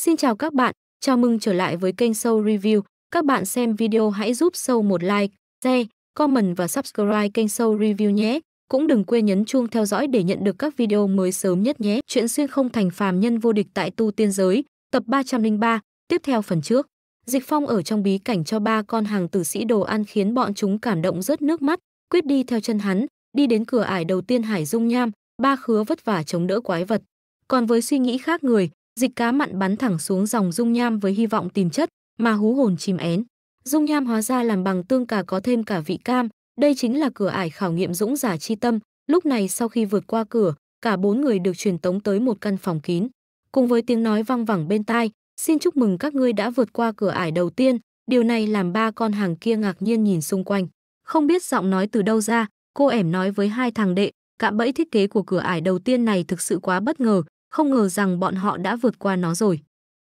Xin chào các bạn, chào mừng trở lại với kênh Show Review. Các bạn xem video hãy giúp Show một like, share, comment và subscribe kênh Show Review nhé. Cũng đừng quên nhấn chuông theo dõi để nhận được các video mới sớm nhất nhé. Chuyện xuyên không thành phàm nhân vô địch tại tu tiên giới, tập 303, tiếp theo phần trước. Dịch Phong ở trong bí cảnh cho ba con hàng tử sĩ đồ ăn khiến bọn chúng cảm động rớt nước mắt, quyết đi theo chân hắn, đi đến cửa ải đầu tiên Hải Dung Nham, ba khứa vất vả chống đỡ quái vật. Còn với suy nghĩ khác người, dịch cá mặn bắn thẳng xuống dòng dung nham với hy vọng tìm chất mà hú hồn chìm én. Dung nham hóa ra làm bằng tương cà có thêm cả vị cam, đây chính là cửa ải khảo nghiệm dũng giả chi tâm. Lúc này sau khi vượt qua cửa, cả bốn người được truyền tống tới một căn phòng kín. Cùng với tiếng nói vang vẳng bên tai, xin chúc mừng các ngươi đã vượt qua cửa ải đầu tiên, điều này làm ba con hàng kia ngạc nhiên nhìn xung quanh. Không biết giọng nói từ đâu ra, cô ẻm nói với hai thằng đệ, cạm bẫy thiết kế của cửa ải đầu tiên này thực sự quá bất ngờ, không ngờ rằng bọn họ đã vượt qua nó rồi.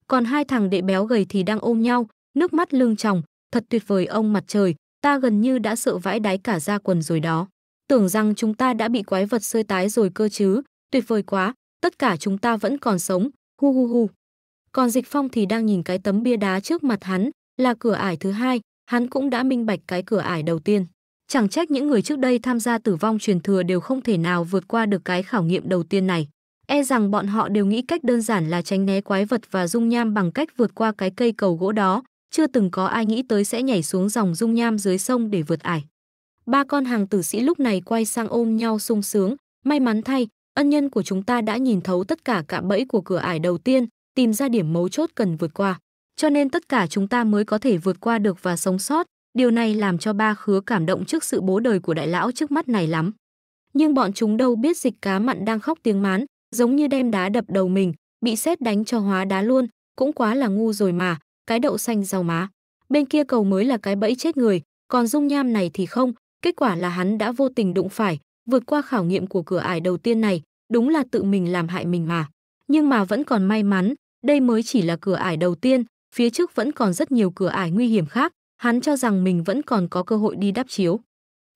Còn hai thằng đệ béo gầy thì đang ôm nhau, nước mắt lưng tròng, thật tuyệt vời ông mặt trời, ta gần như đã sợ vãi đáy cả da quần rồi đó. Tưởng rằng chúng ta đã bị quái vật sơi tái rồi cơ chứ, tuyệt vời quá, tất cả chúng ta vẫn còn sống, hu hu hu. Còn Dịch Phong thì đang nhìn cái tấm bia đá trước mặt hắn, là cửa ải thứ hai, hắn cũng đã minh bạch cái cửa ải đầu tiên. Chẳng trách những người trước đây tham gia tử vong truyền thừa đều không thể nào vượt qua được cái khảo nghiệm đầu tiên này. E rằng bọn họ đều nghĩ cách đơn giản là tránh né quái vật và dung nham bằng cách vượt qua cái cây cầu gỗ đó, chưa từng có ai nghĩ tới sẽ nhảy xuống dòng dung nham dưới sông để vượt ải. Ba con hàng tử sĩ lúc này quay sang ôm nhau sung sướng, may mắn thay, ân nhân của chúng ta đã nhìn thấu tất cả cạm bẫy của cửa ải đầu tiên, tìm ra điểm mấu chốt cần vượt qua. Cho nên tất cả chúng ta mới có thể vượt qua được và sống sót, điều này làm cho ba khứa cảm động trước sự bố đời của đại lão trước mắt này lắm. Nhưng bọn chúng đâu biết dịch cá mặn đang khóc tiếng mán, giống như đem đá đập đầu mình, bị sét đánh cho hóa đá luôn, cũng quá là ngu rồi mà, cái đậu xanh rau má. Bên kia cầu mới là cái bẫy chết người, còn dung nham này thì không, kết quả là hắn đã vô tình đụng phải, vượt qua khảo nghiệm của cửa ải đầu tiên này, đúng là tự mình làm hại mình mà. Nhưng mà vẫn còn may mắn, đây mới chỉ là cửa ải đầu tiên, phía trước vẫn còn rất nhiều cửa ải nguy hiểm khác, hắn cho rằng mình vẫn còn có cơ hội đi đắp chiếu.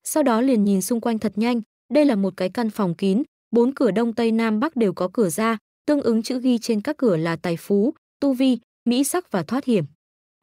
Sau đó liền nhìn xung quanh thật nhanh, đây là một cái căn phòng kín, bốn cửa đông tây nam bắc đều có cửa ra, tương ứng chữ ghi trên các cửa là tài phú, tu vi, mỹ sắc và thoát hiểm.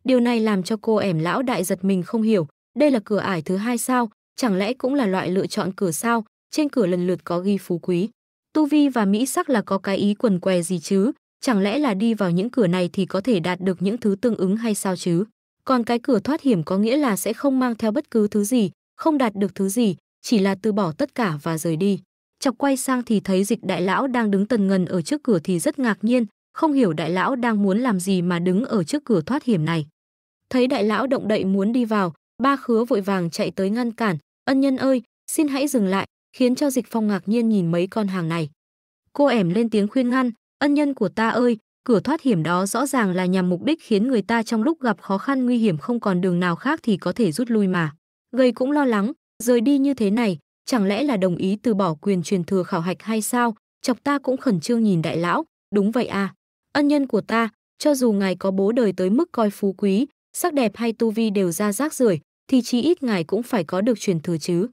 Điều này làm cho cô ẻm lão đại giật mình không hiểu, đây là cửa ải thứ hai sao, chẳng lẽ cũng là loại lựa chọn cửa sao, trên cửa lần lượt có ghi phú quý. Tu vi và mỹ sắc là có cái ý quần què gì chứ, chẳng lẽ là đi vào những cửa này thì có thể đạt được những thứ tương ứng hay sao chứ? Còn cái cửa thoát hiểm có nghĩa là sẽ không mang theo bất cứ thứ gì, không đạt được thứ gì, chỉ là từ bỏ tất cả và rời đi chọc quay sang thì thấy dịch đại lão đang đứng tần ngần ở trước cửa thì rất ngạc nhiên, không hiểu đại lão đang muốn làm gì mà đứng ở trước cửa thoát hiểm này. Thấy đại lão động đậy muốn đi vào, ba khứa vội vàng chạy tới ngăn cản, ân nhân ơi, xin hãy dừng lại, khiến cho dịch phong ngạc nhiên nhìn mấy con hàng này. Cô ẻm lên tiếng khuyên ngăn, ân nhân của ta ơi, cửa thoát hiểm đó rõ ràng là nhằm mục đích khiến người ta trong lúc gặp khó khăn nguy hiểm không còn đường nào khác thì có thể rút lui mà. Gây cũng lo lắng, rời đi như thế này, chẳng lẽ là đồng ý từ bỏ quyền truyền thừa khảo hạch hay sao? Chọc ta cũng khẩn trương nhìn đại lão, đúng vậy à, ân nhân của ta, cho dù ngài có bố đời tới mức coi phú quý, sắc đẹp hay tu vi đều ra rác rưởi, thì chí ít ngài cũng phải có được truyền thừa chứ.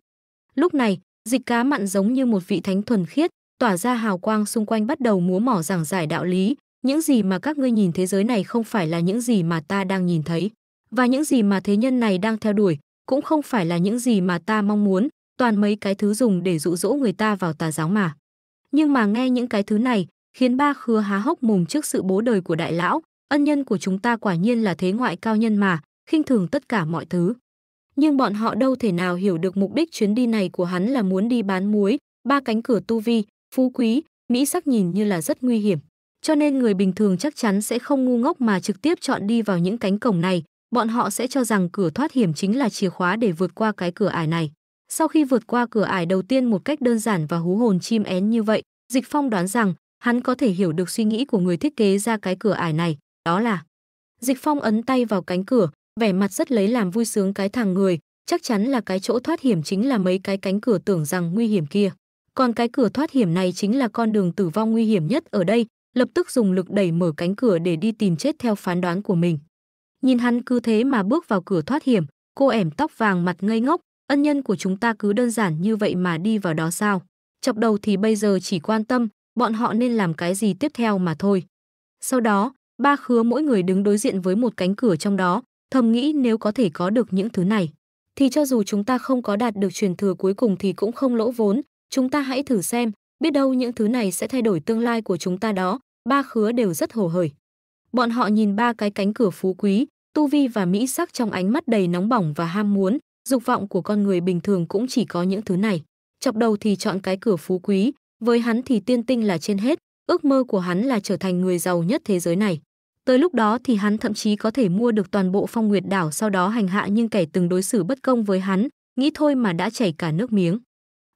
Lúc này, dịch cá mặn giống như một vị thánh thuần khiết, tỏa ra hào quang xung quanh bắt đầu múa mỏ giảng giải đạo lý, những gì mà các ngươi nhìn thế giới này không phải là những gì mà ta đang nhìn thấy, và những gì mà thế nhân này đang theo đuổi cũng không phải là những gì mà ta mong muốn, toàn mấy cái thứ dùng để dụ dỗ người ta vào tà giáo mà. Nhưng mà nghe những cái thứ này, khiến ba khứa há hốc mồm trước sự bố đời của đại lão, ân nhân của chúng ta quả nhiên là thế ngoại cao nhân mà, khinh thường tất cả mọi thứ. Nhưng bọn họ đâu thể nào hiểu được mục đích chuyến đi này của hắn là muốn đi bán muối, ba cánh cửa tu vi, phú quý, mỹ sắc nhìn như là rất nguy hiểm. Cho nên người bình thường chắc chắn sẽ không ngu ngốc mà trực tiếp chọn đi vào những cánh cổng này, bọn họ sẽ cho rằng cửa thoát hiểm chính là chìa khóa để vượt qua cái cửa ải này. Sau khi vượt qua cửa ải đầu tiên một cách đơn giản và hú hồn chim én như vậy, Dịch Phong đoán rằng hắn có thể hiểu được suy nghĩ của người thiết kế ra cái cửa ải này, đó là Dịch Phong ấn tay vào cánh cửa, vẻ mặt rất lấy làm vui sướng cái thằng người, chắc chắn là cái chỗ thoát hiểm chính là mấy cái cánh cửa tưởng rằng nguy hiểm kia. Còn cái cửa thoát hiểm này chính là con đường tử vong nguy hiểm nhất ở đây, lập tức dùng lực đẩy mở cánh cửa để đi tìm chết theo phán đoán của mình. Nhìn hắn cứ thế mà bước vào cửa thoát hiểm, cô ẻm tóc vàng mặt ngây ngốc, ân nhân của chúng ta cứ đơn giản như vậy mà đi vào đó sao? Chọc đầu thì bây giờ chỉ quan tâm bọn họ nên làm cái gì tiếp theo mà thôi. Sau đó, ba khứa mỗi người đứng đối diện với một cánh cửa trong đó, thầm nghĩ nếu có thể có được những thứ này, thì cho dù chúng ta không có đạt được truyền thừa cuối cùng thì cũng không lỗ vốn, chúng ta hãy thử xem, biết đâu những thứ này sẽ thay đổi tương lai của chúng ta đó, ba khứa đều rất hồ hởi. Bọn họ nhìn ba cái cánh cửa phú quý, tu vi và mỹ sắc trong ánh mắt đầy nóng bỏng và ham muốn, dục vọng của con người bình thường cũng chỉ có những thứ này. Chọc đầu thì chọn cái cửa phú quý, với hắn thì tiên tinh là trên hết, ước mơ của hắn là trở thành người giàu nhất thế giới này. Tới lúc đó thì hắn thậm chí có thể mua được toàn bộ phong nguyệt đảo sau đó hành hạ nhưng kẻ từng đối xử bất công với hắn, nghĩ thôi mà đã chảy cả nước miếng.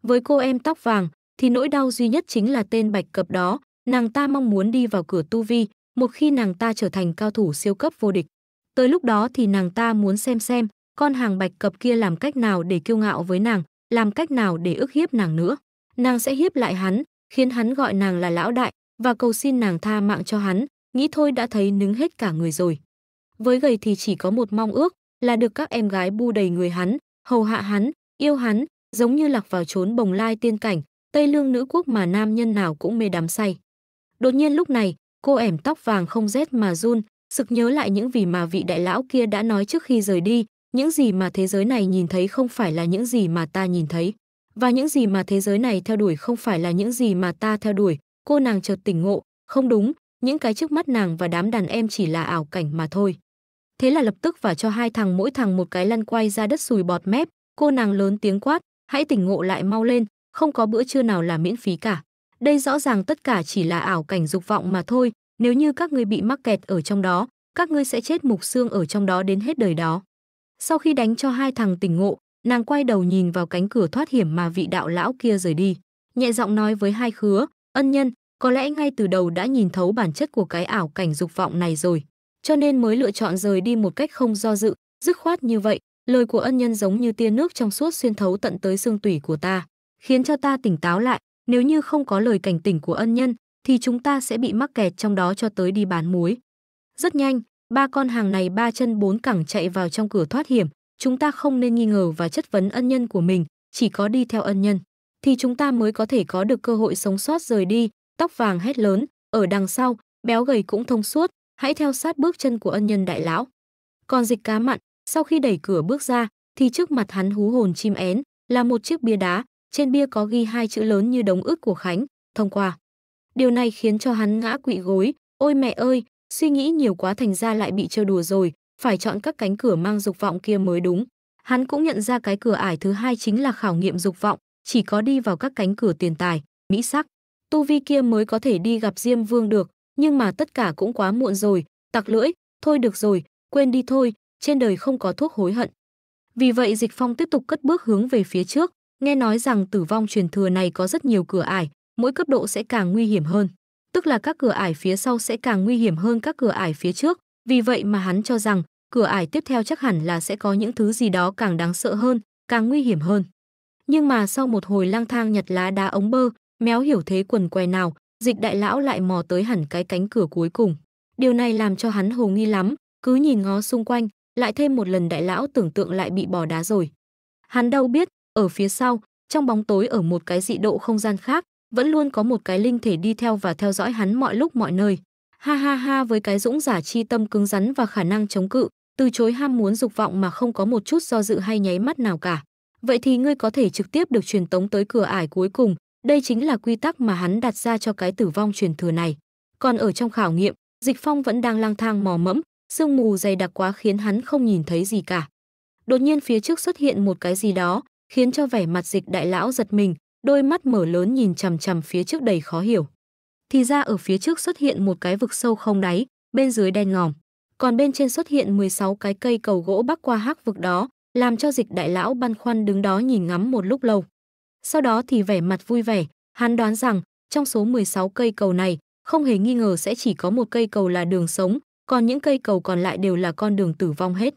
Với cô em tóc vàng, thì nỗi đau duy nhất chính là tên bạch cập đó, nàng ta mong muốn đi vào cửa tu vi, một khi nàng ta trở thành cao thủ siêu cấp vô địch. Tới lúc đó thì nàng ta muốn xem xem con hàng bạch cập kia làm cách nào để kiêu ngạo với nàng, làm cách nào để ức hiếp nàng nữa. Nàng sẽ hiếp lại hắn, khiến hắn gọi nàng là lão đại và cầu xin nàng tha mạng cho hắn, nghĩ thôi đã thấy nứng hết cả người rồi. Với gầy thì chỉ có một mong ước là được các em gái bu đầy người hắn, hầu hạ hắn, yêu hắn, giống như lạc vào chốn bồng lai tiên cảnh, Tây Lương nữ quốc mà nam nhân nào cũng mê đắm say. Đột nhiên lúc này, cô ẻm tóc vàng không rét mà run, sực nhớ lại những gì mà vị đại lão kia đã nói trước khi rời đi, những gì mà thế giới này nhìn thấy không phải là những gì mà ta nhìn thấy và những gì mà thế giới này theo đuổi không phải là những gì mà ta theo đuổi cô nàng chợt tỉnh ngộ không đúng những cái trước mắt nàng và đám đàn em chỉ là ảo cảnh mà thôi thế là lập tức và cho hai thằng mỗi thằng một cái lăn quay ra đất sùi bọt mép cô nàng lớn tiếng quát hãy tỉnh ngộ lại mau lên không có bữa trưa nào là miễn phí cả đây rõ ràng tất cả chỉ là ảo cảnh dục vọng mà thôi nếu như các ngươi bị mắc kẹt ở trong đó các ngươi sẽ chết mục xương ở trong đó đến hết đời đó sau khi đánh cho hai thằng tỉnh ngộ, nàng quay đầu nhìn vào cánh cửa thoát hiểm mà vị đạo lão kia rời đi. Nhẹ giọng nói với hai khứa, ân nhân, có lẽ ngay từ đầu đã nhìn thấu bản chất của cái ảo cảnh dục vọng này rồi, cho nên mới lựa chọn rời đi một cách không do dự, dứt khoát như vậy. Lời của ân nhân giống như tia nước trong suốt xuyên thấu tận tới xương tủy của ta, khiến cho ta tỉnh táo lại, nếu như không có lời cảnh tỉnh của ân nhân thì chúng ta sẽ bị mắc kẹt trong đó cho tới đi bán muối. Rất nhanh, Ba con hàng này ba chân bốn cẳng chạy vào trong cửa thoát hiểm, chúng ta không nên nghi ngờ và chất vấn ân nhân của mình, chỉ có đi theo ân nhân thì chúng ta mới có thể có được cơ hội sống sót rời đi, tóc vàng hét lớn, ở đằng sau, béo gầy cũng thông suốt, hãy theo sát bước chân của ân nhân đại lão. Còn dịch cá mặn, sau khi đẩy cửa bước ra, thì trước mặt hắn hú hồn chim én, là một chiếc bia đá, trên bia có ghi hai chữ lớn như đống ước của Khánh, thông qua. Điều này khiến cho hắn ngã quỵ gối, ôi mẹ ơi, Suy nghĩ nhiều quá thành ra lại bị trêu đùa rồi, phải chọn các cánh cửa mang dục vọng kia mới đúng. Hắn cũng nhận ra cái cửa ải thứ hai chính là khảo nghiệm dục vọng, chỉ có đi vào các cánh cửa tiền tài, mỹ sắc, tu vi kia mới có thể đi gặp Diêm Vương được, nhưng mà tất cả cũng quá muộn rồi, tặc lưỡi, thôi được rồi, quên đi thôi, trên đời không có thuốc hối hận. Vì vậy Dịch Phong tiếp tục cất bước hướng về phía trước, nghe nói rằng tử vong truyền thừa này có rất nhiều cửa ải, mỗi cấp độ sẽ càng nguy hiểm hơn tức là các cửa ải phía sau sẽ càng nguy hiểm hơn các cửa ải phía trước, vì vậy mà hắn cho rằng cửa ải tiếp theo chắc hẳn là sẽ có những thứ gì đó càng đáng sợ hơn, càng nguy hiểm hơn. Nhưng mà sau một hồi lang thang nhặt lá đá ống bơ, méo hiểu thế quần què nào, dịch đại lão lại mò tới hẳn cái cánh cửa cuối cùng. Điều này làm cho hắn hồ nghi lắm, cứ nhìn ngó xung quanh, lại thêm một lần đại lão tưởng tượng lại bị bỏ đá rồi. Hắn đâu biết, ở phía sau, trong bóng tối ở một cái dị độ không gian khác, vẫn luôn có một cái linh thể đi theo và theo dõi hắn mọi lúc mọi nơi. Ha ha ha với cái dũng giả chi tâm cứng rắn và khả năng chống cự, từ chối ham muốn dục vọng mà không có một chút do dự hay nháy mắt nào cả. Vậy thì ngươi có thể trực tiếp được truyền tống tới cửa ải cuối cùng, đây chính là quy tắc mà hắn đặt ra cho cái tử vong truyền thừa này. Còn ở trong khảo nghiệm, Dịch Phong vẫn đang lang thang mò mẫm, sương mù dày đặc quá khiến hắn không nhìn thấy gì cả. Đột nhiên phía trước xuất hiện một cái gì đó, khiến cho vẻ mặt Dịch đại lão giật mình, đôi mắt mở lớn nhìn chằm chằm phía trước đầy khó hiểu. Thì ra ở phía trước xuất hiện một cái vực sâu không đáy, bên dưới đen ngòm. Còn bên trên xuất hiện 16 cái cây cầu gỗ bắc qua hắc vực đó, làm cho dịch đại lão băn khoăn đứng đó nhìn ngắm một lúc lâu. Sau đó thì vẻ mặt vui vẻ, hắn đoán rằng trong số 16 cây cầu này, không hề nghi ngờ sẽ chỉ có một cây cầu là đường sống, còn những cây cầu còn lại đều là con đường tử vong hết.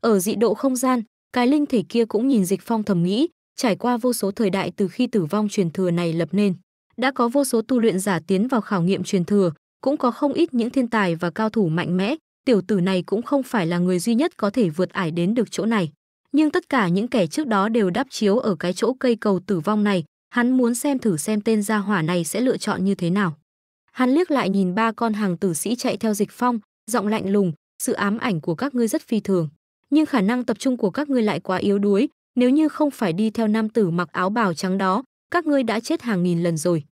Ở dị độ không gian, cái linh thể kia cũng nhìn Dịch Phong thầm nghĩ, trải qua vô số thời đại từ khi tử vong truyền thừa này lập nên, đã có vô số tu luyện giả tiến vào khảo nghiệm truyền thừa, cũng có không ít những thiên tài và cao thủ mạnh mẽ, tiểu tử này cũng không phải là người duy nhất có thể vượt ải đến được chỗ này. Nhưng tất cả những kẻ trước đó đều đáp chiếu ở cái chỗ cây cầu tử vong này, hắn muốn xem thử xem tên gia hỏa này sẽ lựa chọn như thế nào. Hắn liếc lại nhìn ba con hàng tử sĩ chạy theo dịch phong, giọng lạnh lùng, sự ám ảnh của các ngươi rất phi thường. Nhưng khả năng tập trung của các ngươi lại quá yếu đuối, nếu như không phải đi theo nam tử mặc áo bào trắng đó, các ngươi đã chết hàng nghìn lần rồi.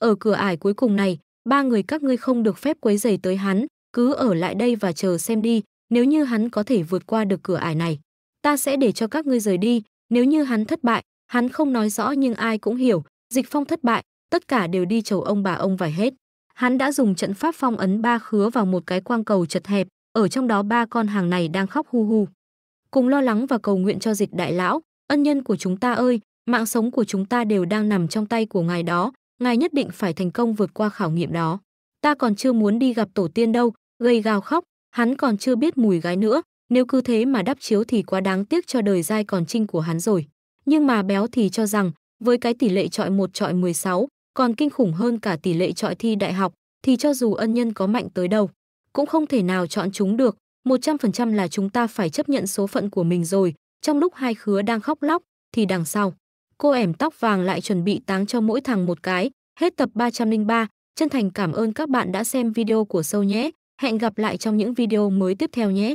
Ở cửa ải cuối cùng này, ba người các ngươi không được phép quấy rầy tới hắn, cứ ở lại đây và chờ xem đi, nếu như hắn có thể vượt qua được cửa ải này, ta sẽ để cho các ngươi rời đi, nếu như hắn thất bại, hắn không nói rõ nhưng ai cũng hiểu, Dịch Phong thất bại, tất cả đều đi chầu ông bà ông vài hết. Hắn đã dùng trận pháp phong ấn ba khứa vào một cái quang cầu chật hẹp, ở trong đó ba con hàng này đang khóc hu hu cùng lo lắng và cầu nguyện cho dịch đại lão, ân nhân của chúng ta ơi, mạng sống của chúng ta đều đang nằm trong tay của ngài đó, ngài nhất định phải thành công vượt qua khảo nghiệm đó. Ta còn chưa muốn đi gặp tổ tiên đâu, gây gào khóc, hắn còn chưa biết mùi gái nữa, nếu cứ thế mà đắp chiếu thì quá đáng tiếc cho đời dai còn trinh của hắn rồi. Nhưng mà béo thì cho rằng, với cái tỷ lệ trọi 1 trọi 16, còn kinh khủng hơn cả tỷ lệ trọi thi đại học, thì cho dù ân nhân có mạnh tới đâu, cũng không thể nào chọn chúng được, 100% là chúng ta phải chấp nhận số phận của mình rồi. Trong lúc hai khứa đang khóc lóc, thì đằng sau, cô ẻm tóc vàng lại chuẩn bị táng cho mỗi thằng một cái. Hết tập 303, chân thành cảm ơn các bạn đã xem video của Sâu nhé. Hẹn gặp lại trong những video mới tiếp theo nhé.